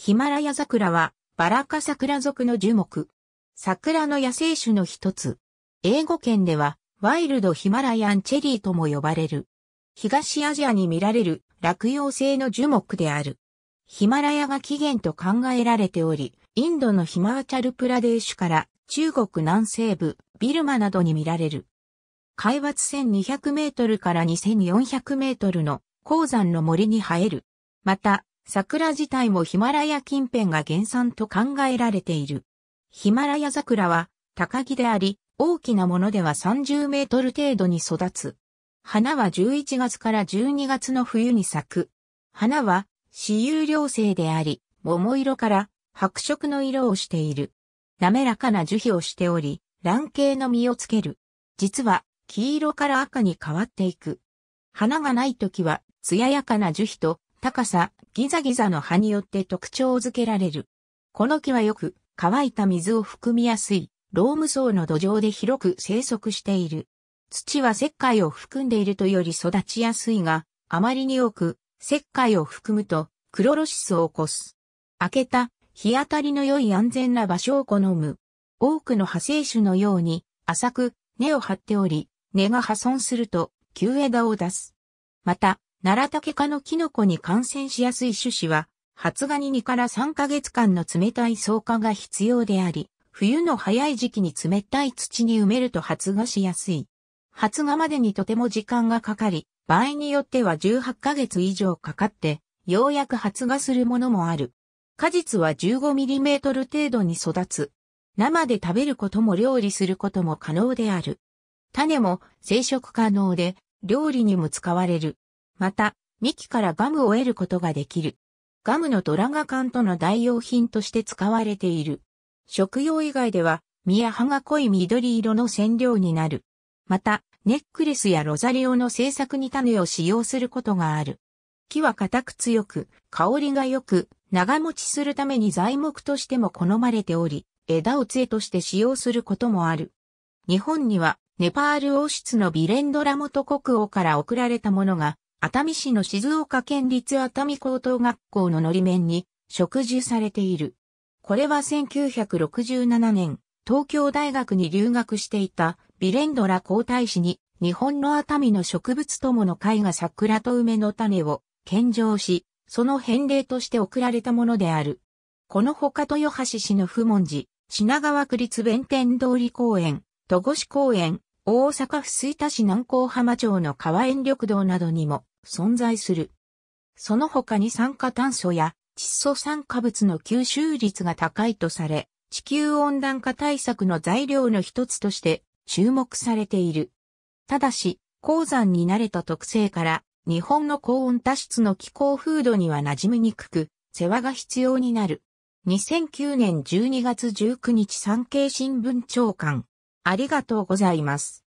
ヒマラヤ桜は、バラ科桜属の樹木。桜の野生種の一つ。英語圏では、ワイルドヒマラヤンチェリーとも呼ばれる。東アジアに見られる落葉性の樹木である。ヒマラヤが起源と考えられており、インドのヒマーチャルプラデーシュから中国南西部、ビルマなどに見られる。海抜1200メートルから2400メートルの鉱山の森に生える。また、桜自体もヒマラヤ近辺が原産と考えられている。ヒマラヤ桜は高木であり、大きなものでは30メートル程度に育つ。花は11月から12月の冬に咲く。花は私有良性であり、桃色から白色の色をしている。滑らかな樹皮をしており、卵形の実をつける。実は黄色から赤に変わっていく。花がない時は艶やかな樹皮と高さギザギザの葉によって特徴づけられる。この木はよく乾いた水を含みやすい、ローム層の土壌で広く生息している。土は石灰を含んでいるとより育ちやすいが、あまりに多く、石灰を含むと、クロロシスを起こす。開けた、日当たりの良い安全な場所を好む。多くの派生種のように、浅く、根を張っており、根が破損すると、旧枝を出す。また、ナラタケ科のキノコに感染しやすい種子は、発芽に2から3ヶ月間の冷たい草化が必要であり、冬の早い時期に冷たい土に埋めると発芽しやすい。発芽までにとても時間がかかり、場合によっては18ヶ月以上かかって、ようやく発芽するものもある。果実は1 5トル程度に育つ。生で食べることも料理することも可能である。種も生殖可能で、料理にも使われる。また、幹からガムを得ることができる。ガムのドラカ缶との代用品として使われている。食用以外では、実や葉が濃い緑色の染料になる。また、ネックレスやロザリオの製作に種を使用することがある。木は硬く強く、香りが良く、長持ちするために材木としても好まれており、枝を杖として使用することもある。日本には、ネパール王室のビレンドラ元国王から贈られたものが熱海市の静岡県立熱海高等学校ののり面に植樹されている。これは1967年、東京大学に留学していたビレンドラ皇太子に日本の熱海の植物友の会が桜と梅の種を献上し、その返礼として贈られたものである。このほか豊橋市の不文寺、品川区立弁天通り公園、戸越公園、大阪府吹田市南高浜町の川園緑道などにも存在する。その他に酸化炭素や窒素酸化物の吸収率が高いとされ、地球温暖化対策の材料の一つとして注目されている。ただし、鉱山に慣れた特性から日本の高温多湿の気候風土には馴染みにくく、世話が必要になる。2009年12月19日産経新聞長官、ありがとうございます。